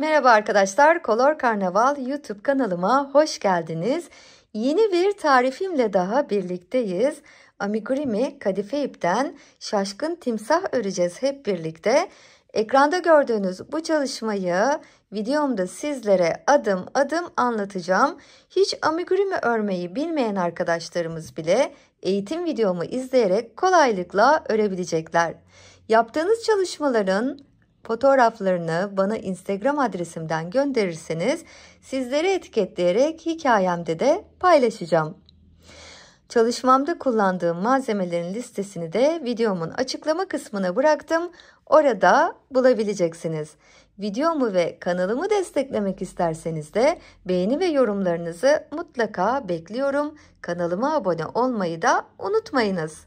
Merhaba arkadaşlar, Color Karnaval YouTube kanalıma hoş geldiniz. Yeni bir tarifimle daha birlikteyiz. Amigurumi kadife ipten şaşkın timsah öreceğiz hep birlikte. Ekranda gördüğünüz bu çalışmayı videomda sizlere adım adım anlatacağım. Hiç amigurumi örmeyi bilmeyen arkadaşlarımız bile eğitim videomu izleyerek kolaylıkla örebilecekler. Yaptığınız çalışmaların Fotoğraflarını bana Instagram adresimden gönderirseniz sizleri etiketleyerek hikayemde de paylaşacağım. Çalışmamda kullandığım malzemelerin listesini de videomun açıklama kısmına bıraktım. Orada bulabileceksiniz. Videomu ve kanalımı desteklemek isterseniz de beğeni ve yorumlarınızı mutlaka bekliyorum. Kanalıma abone olmayı da unutmayınız.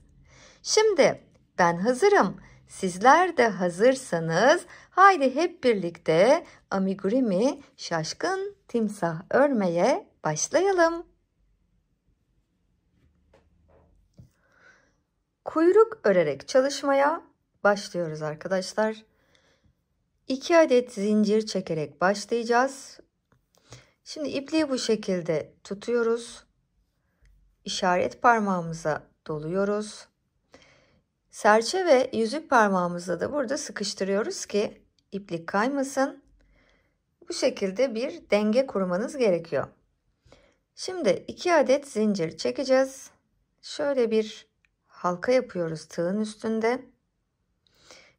Şimdi ben hazırım. Sizler de hazırsanız haydi hep birlikte amigurumi şaşkın timsah örmeye başlayalım. Kuyruk örerek çalışmaya başlıyoruz arkadaşlar. 2 adet zincir çekerek başlayacağız. Şimdi ipliği bu şekilde tutuyoruz. İşaret parmağımıza doluyoruz. Serçe ve yüzük parmağımızla da burada sıkıştırıyoruz ki iplik kaymasın. Bu şekilde bir denge kurmanız gerekiyor. Şimdi 2 adet zincir çekeceğiz. Şöyle bir halka yapıyoruz tığın üstünde.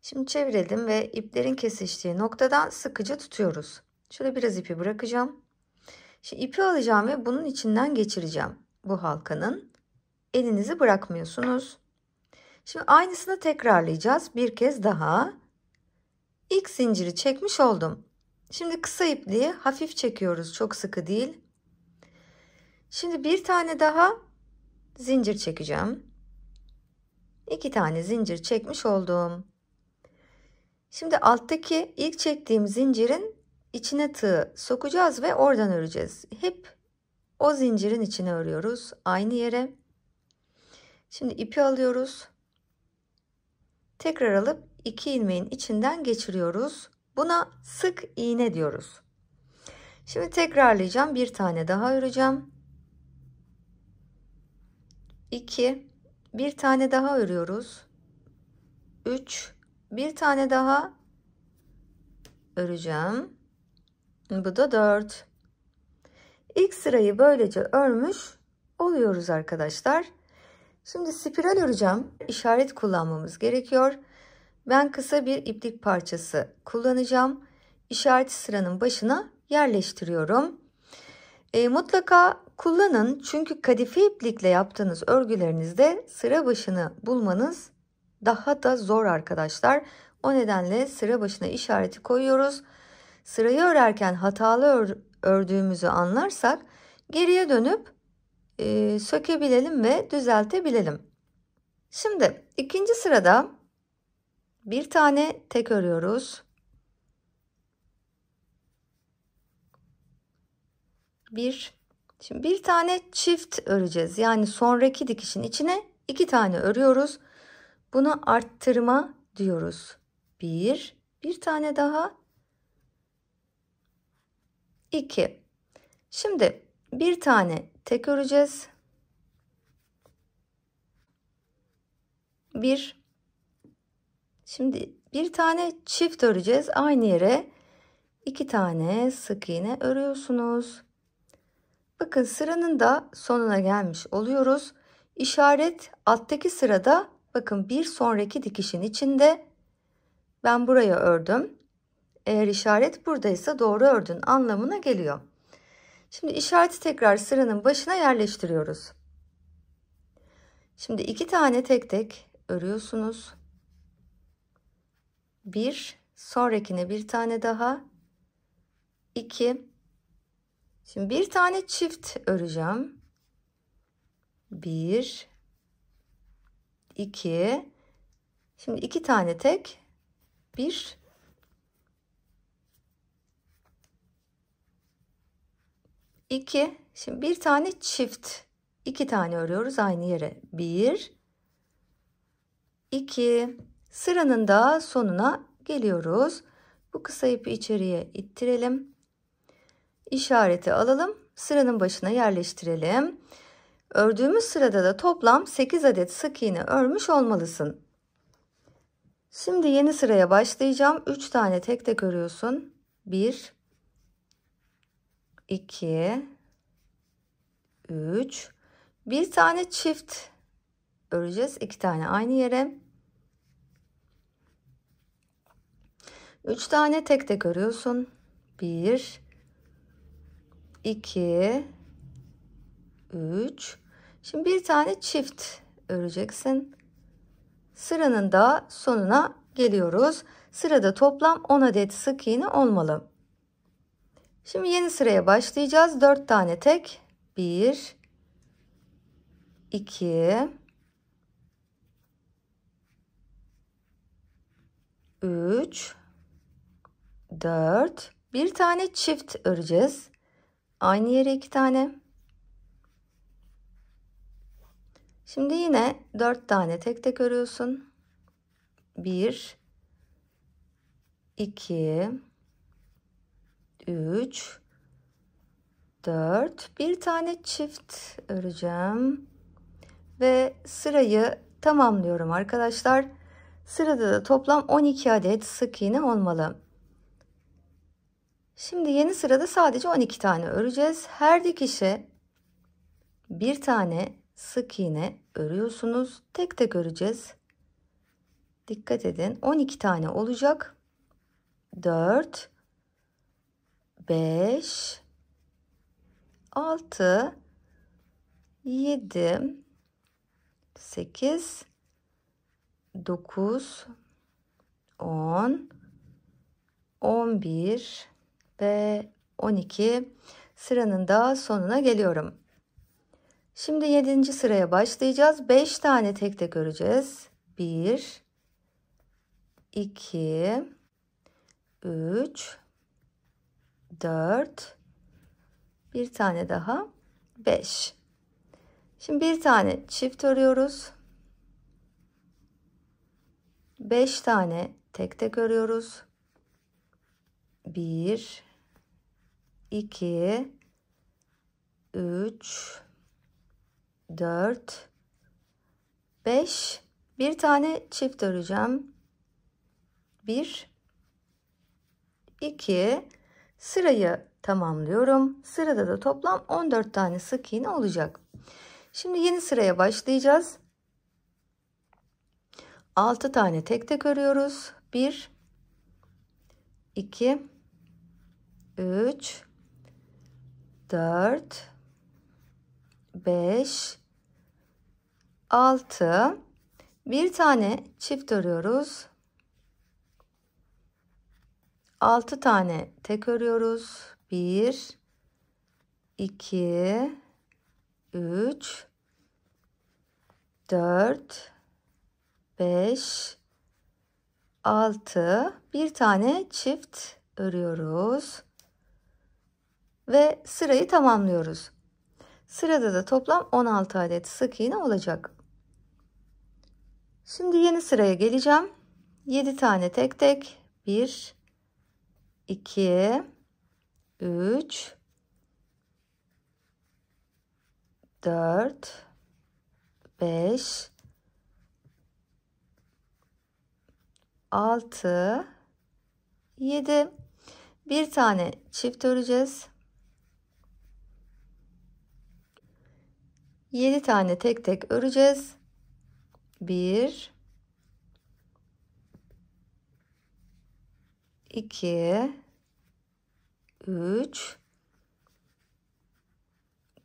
Şimdi çevirelim ve iplerin kesiştiği noktadan sıkıca tutuyoruz. Şöyle biraz ipi bırakacağım. Şimdi ipi alacağım ve bunun içinden geçireceğim bu halkanın. Elinizi bırakmıyorsunuz. Şimdi aynısını tekrarlayacağız bir kez daha. İlk zinciri çekmiş oldum. Şimdi kısa ipliği hafif çekiyoruz çok sıkı değil. Şimdi bir tane daha zincir çekeceğim. İki tane zincir çekmiş oldum. Şimdi alttaki ilk çektiğim zincirin içine tığ sokacağız ve oradan öreceğiz. Hep o zincirin içine örüyoruz aynı yere. Şimdi ipi alıyoruz tekrar alıp iki ilmeğin içinden geçiriyoruz. Buna sık iğne diyoruz. Şimdi tekrarlayacağım. Bir tane daha öreceğim. 2 bir tane daha örüyoruz. 3 bir tane daha öreceğim. Bu da 4. İlk sırayı böylece örmüş oluyoruz arkadaşlar. Şimdi spiral öreceğim. İşaret kullanmamız gerekiyor. Ben kısa bir iplik parçası kullanacağım. İşaret sıranın başına yerleştiriyorum. E, mutlaka kullanın çünkü kadife iplikle yaptığınız örgülerinizde sıra başını bulmanız daha da zor arkadaşlar. O nedenle sıra başına işareti koyuyoruz. Sırayı örerken hatalı ördüğümüzü anlarsak geriye dönüp e, sökebilelim ve düzeltebilelim. Şimdi ikinci sırada bir tane tek örüyoruz. Bir, şimdi bir tane çift öreceğiz. Yani sonraki dikişin içine iki tane örüyoruz. Bunu arttırma diyoruz. Bir, bir tane daha. İki. Şimdi bir tane tek öreceğiz. 1 Şimdi bir tane çift öreceğiz. Aynı yere iki tane sık iğne örüyorsunuz. Bakın sıranın da sonuna gelmiş oluyoruz. İşaret alttaki sırada bakın bir sonraki dikişin içinde ben buraya ördüm. Eğer işaret buradaysa doğru ördün anlamına geliyor. Şimdi işareti tekrar sıranın başına yerleştiriyoruz. Şimdi iki tane tek tek örüyorsunuz. Bir, sonrakine bir tane daha. İki. Şimdi bir tane çift öreceğim. Bir, iki. Şimdi iki tane tek. Bir, 2 şimdi bir tane çift iki tane örüyoruz aynı yere 1 2 sıranın da sonuna geliyoruz bu kısa ipi içeriye ittirelim işareti alalım sıranın başına yerleştirelim ördüğümüz sırada da toplam 8 adet sık iğne örmüş olmalısın şimdi yeni sıraya başlayacağım 3 tane tek tek örüyorsun 1 2 3 bir tane çift öreceğiz. iki tane aynı yere. Üç tane tek tek örüyorsun. Bir, iki, üç. Şimdi bir tane çift öreceksin. Sıranın da sonuna geliyoruz. Sırada toplam 10 adet sık iğne olmalı. Şimdi yeni sıraya başlayacağız. 4 tane tek. 1 2 3 4 bir tane çift öreceğiz. Aynı yere iki tane. Şimdi yine 4 tane tek tek örüyorsun. 1 2 3 4 bir tane çift öreceğim ve sırayı tamamlıyorum arkadaşlar. Sırada da toplam 12 adet sık iğne olmalı. Şimdi yeni sırada sadece 12 tane öreceğiz. Her dikişe bir tane sık iğne örüyorsunuz. Tek tek öreceğiz. Dikkat edin 12 tane olacak. 4 5 6 7 8 9 10 11 ve 12 sıranın da sonuna geliyorum. Şimdi 7. sıraya başlayacağız. 5 tane tek tek öreceğiz. 1 2 3 4 bir tane daha 5 şimdi bir tane çift örüyoruz 5 tane tek tek örüyoruz 1 2 3 4 5 bir tane çift öreceğim 1 2 Sırayı tamamlıyorum. Sırada da toplam 14 tane sık iğne olacak. Şimdi yeni sıraya başlayacağız. 6 tane tek tek örüyoruz. 1 2 3 4 5 6 bir tane çift örüyoruz. 6 tane tek örüyoruz. 1 2 3 4 5 6 bir tane çift örüyoruz ve sırayı tamamlıyoruz. Sırada da toplam 16 adet sık iğne olacak. Şimdi yeni sıraya geleceğim. 7 tane tek tek 1 2 3 4 5 6 7 bir tane çift öreceğiz. 7 tane tek tek öreceğiz. 1 2 3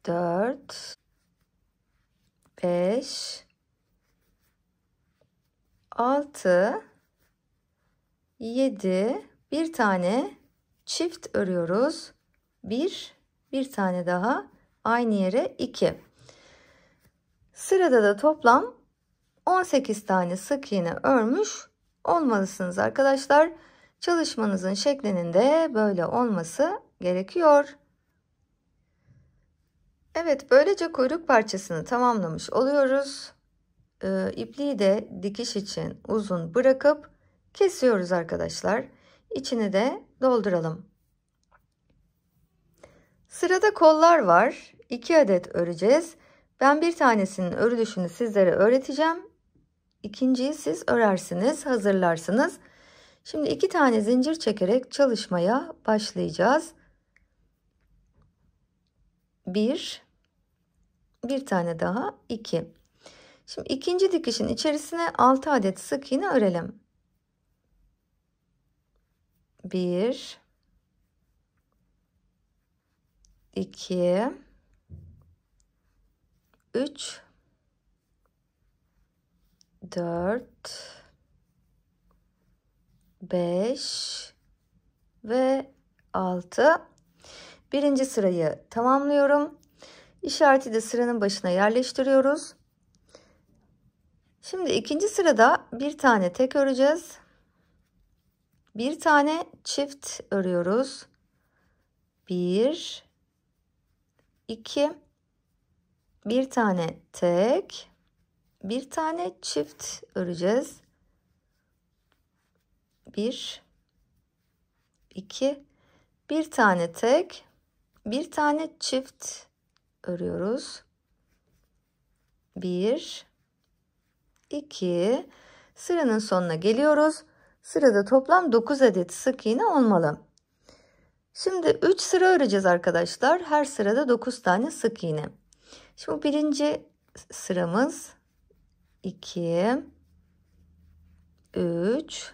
4 5 6 7 bir tane çift örüyoruz. 1 bir tane daha aynı yere 2. Sırada da toplam 18 tane sık iğne örmüş olmalısınız arkadaşlar. Çalışmanızın şeklinin de böyle olması gerekiyor. Evet böylece kuyruk parçasını tamamlamış oluyoruz. Ee, ipliği de dikiş için uzun bırakıp kesiyoruz arkadaşlar. İçini de dolduralım. Sırada kollar var. 2 adet öreceğiz. Ben bir tanesinin örülüşünü sizlere öğreteceğim. İkinciyi siz örersiniz, hazırlarsınız. Şimdi iki tane zincir çekerek çalışmaya başlayacağız. Bir, bir tane daha iki. Şimdi ikinci dikişin içerisine altı adet sık iğne örelim. Bir, iki, üç, dört. 5 ve 6. Birinci sırayı tamamlıyorum. İşareti de sıranın başına yerleştiriyoruz. Şimdi ikinci sırada bir tane tek öreceğiz. Bir tane çift örüyoruz. 1 2 bir tane tek bir tane çift öreceğiz bir, iki, bir tane tek, bir tane çift örüyoruz. Bir, iki, sıranın sonuna geliyoruz. Sırada toplam 9 adet sık iğne olmalı. Şimdi 3 sıra öreceğiz arkadaşlar. Her sırada 9 tane sık iğne. Şimdi birinci sıramız 2 3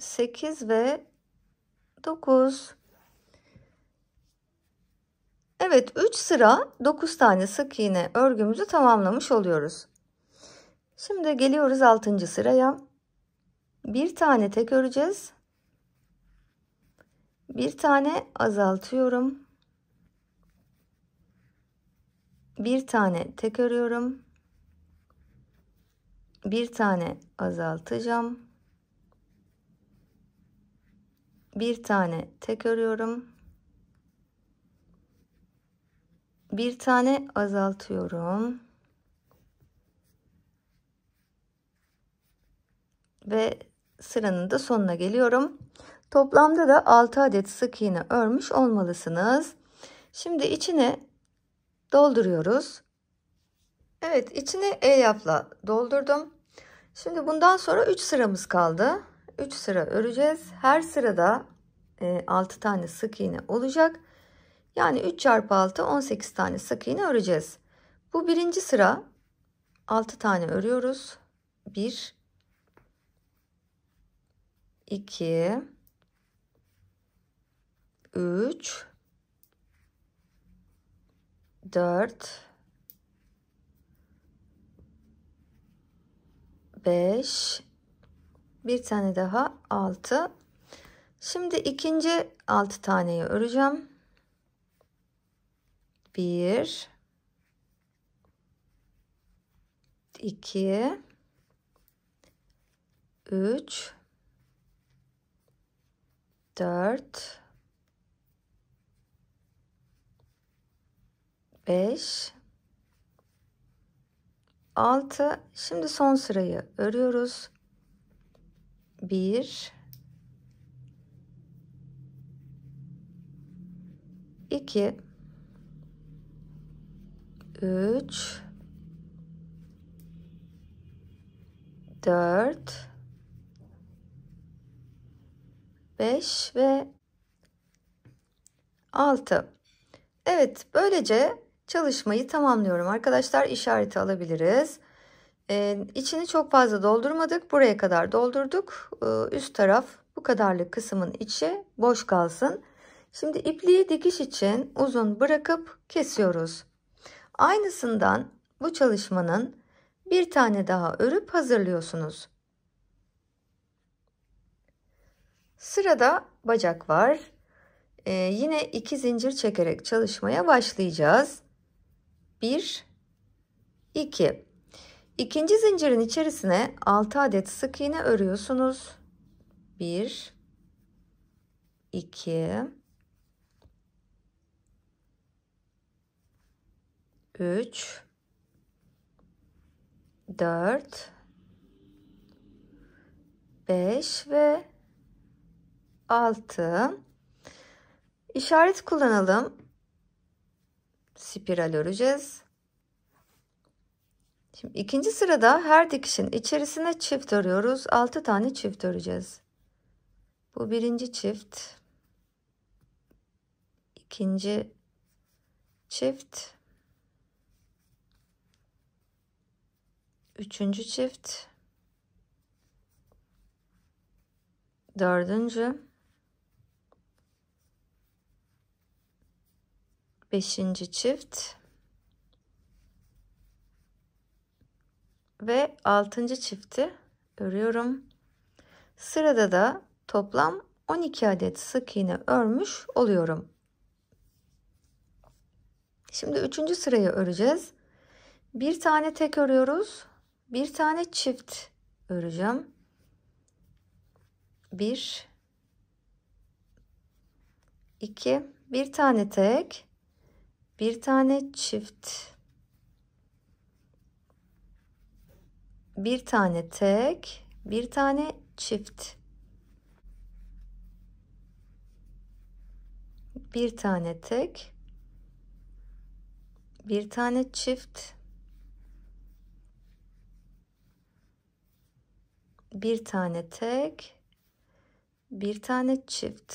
8 ve 9. Evet 3 sıra 9 tane sık iğne örgümüzü tamamlamış oluyoruz. Şimdi geliyoruz 6. sıraya. Bir tane tek öreceğiz. Bir tane azaltıyorum. Bir tane tek örüyorum. Bir tane azaltacağım. bir tane tek örüyorum. Bir tane azaltıyorum. Ve sıranın da sonuna geliyorum. Toplamda da 6 adet sık iğne örmüş olmalısınız. Şimdi içine dolduruyoruz. Evet içini el yapla doldurdum. Şimdi bundan sonra 3 sıramız kaldı. 3 sıra öreceğiz. Her sırada 6 e, tane sık iğne olacak. Yani 3 çarpı 6 18 tane sık iğne öreceğiz. Bu birinci sıra 6 tane örüyoruz. 1 2 3 4 5 bir tane daha 6 Şimdi ikinci altı taneyi öreceğim. Bir, iki, üç, dört, beş, altı. Şimdi son sırayı örüyoruz. Bir, 2 3 4 5 ve 6 Evet böylece çalışmayı tamamlıyorum arkadaşlar işareti alabiliriz ee, içini çok fazla doldurmadık buraya kadar doldurduk ee, üst taraf bu kadarlık kısmın içi boş kalsın Şimdi ipliği dikiş için uzun bırakıp kesiyoruz. Aynısından bu çalışmanın bir tane daha örüp hazırlıyorsunuz. Sırada bacak var. Ee, yine iki zincir çekerek çalışmaya başlayacağız. 1 2 İkinci zincirin içerisine 6 adet sık iğne örüyorsunuz. 1 2 3 4 5 ve 6 işaret kullanalım. Spiral öreceğiz. Şimdi ikinci sırada her dikişin içerisine çift örüyoruz. 6 tane çift öreceğiz. Bu birinci çift. ikinci çift üçüncü çift, dördüncü, beşinci çift ve altıncı çifti örüyorum. Sırada da toplam 12 adet sık iğne örmüş oluyorum. Şimdi üçüncü sırayı öreceğiz. Bir tane tek örüyoruz bir tane çift öreceğim. Bir, iki, bir tane tek, bir tane çift, bir tane tek, bir tane çift, bir tane tek, bir tane çift bir tane tek bir tane çift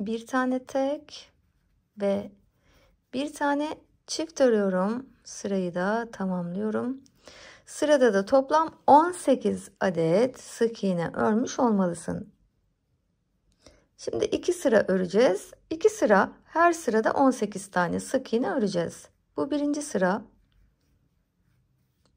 bir tane tek ve bir tane çift örüyorum sırayı da tamamlıyorum sırada da toplam 18 adet sık iğne örmüş olmalısın şimdi iki sıra öreceğiz iki sıra her sırada 18 tane sık iğne öreceğiz bu birinci sıra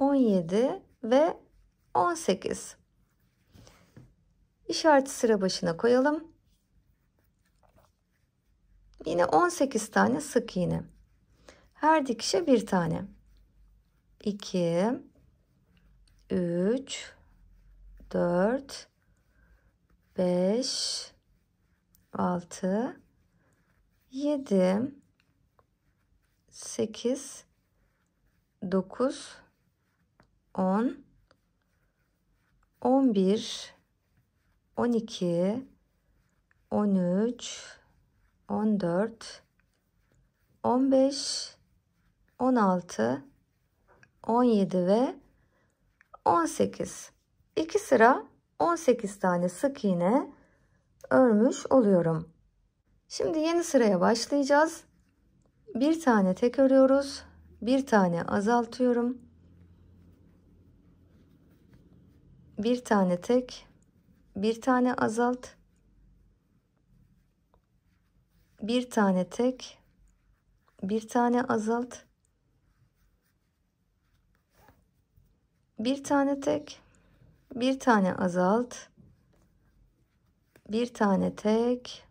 17 ve 18. işareti sıra başına koyalım. Yine 18 tane sık iğne. Her dikişe bir tane. 2 3 4 5 6 7 8 9 10 11 12 13 14 15 16 17 ve 18 2 sıra 18 tane sık iğne örmüş oluyorum. Şimdi yeni sıraya başlayacağız. Bir tane tek örüyoruz. Bir tane azaltıyorum. bir tane tek, bir tane azalt, bir tane tek, bir tane azalt, bir tane tek, bir tane azalt, bir tane tek,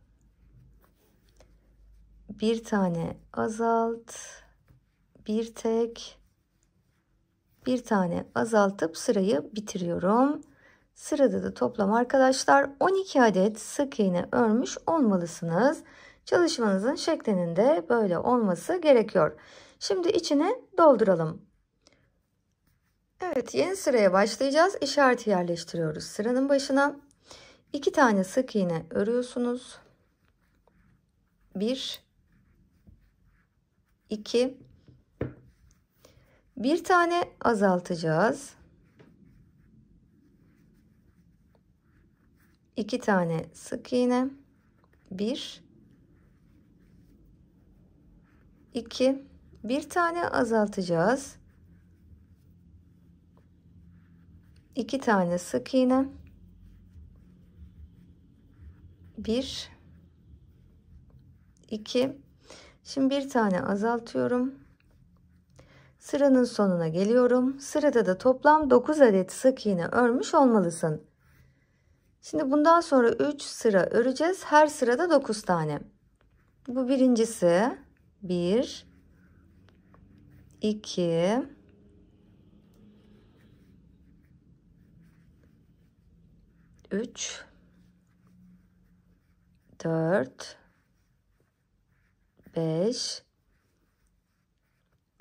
bir tane azalt, bir tek, bir tane azaltıp sırayı bitiriyorum. Sırada da toplam arkadaşlar 12 adet sık iğne örmüş olmalısınız. Çalışmanızın şeklinin de böyle olması gerekiyor. Şimdi içine dolduralım. Evet yeni sıraya başlayacağız. İşareti yerleştiriyoruz sıranın başına. 2 tane sık iğne örüyorsunuz. 1 2 bir tane azaltacağız. İki tane sık iğne. Bir. iki. Bir tane azaltacağız. İki tane sık iğne. Bir. iki. Şimdi bir tane azaltıyorum. Sıranın sonuna geliyorum. Sırada da toplam 9 adet sık iğne örmüş olmalısın. Şimdi bundan sonra 3 sıra öreceğiz. Her sırada 9 tane. Bu birincisi 1 2 3 4 5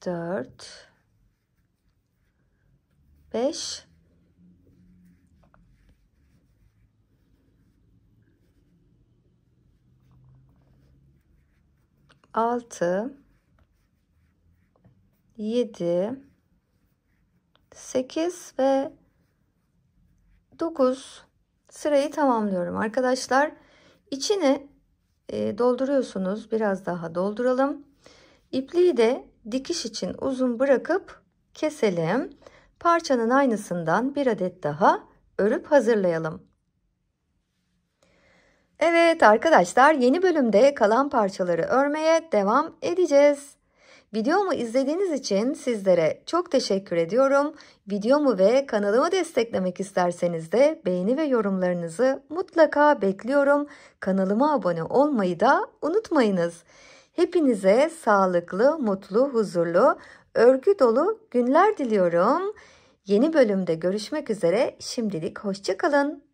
4 5 6 7 8 ve 9 sırayı tamamlıyorum arkadaşlar. İçini e, dolduruyorsunuz. Biraz daha dolduralım. İpliği de dikiş için uzun bırakıp keselim. Parçanın aynısından bir adet daha örüp hazırlayalım. Evet arkadaşlar yeni bölümde kalan parçaları örmeye devam edeceğiz. Videomu izlediğiniz için sizlere çok teşekkür ediyorum. Videomu ve kanalımı desteklemek isterseniz de beğeni ve yorumlarınızı mutlaka bekliyorum. Kanalıma abone olmayı da unutmayınız. Hepinize sağlıklı, mutlu, huzurlu, örgü dolu günler diliyorum. Yeni bölümde görüşmek üzere. Şimdilik hoşçakalın.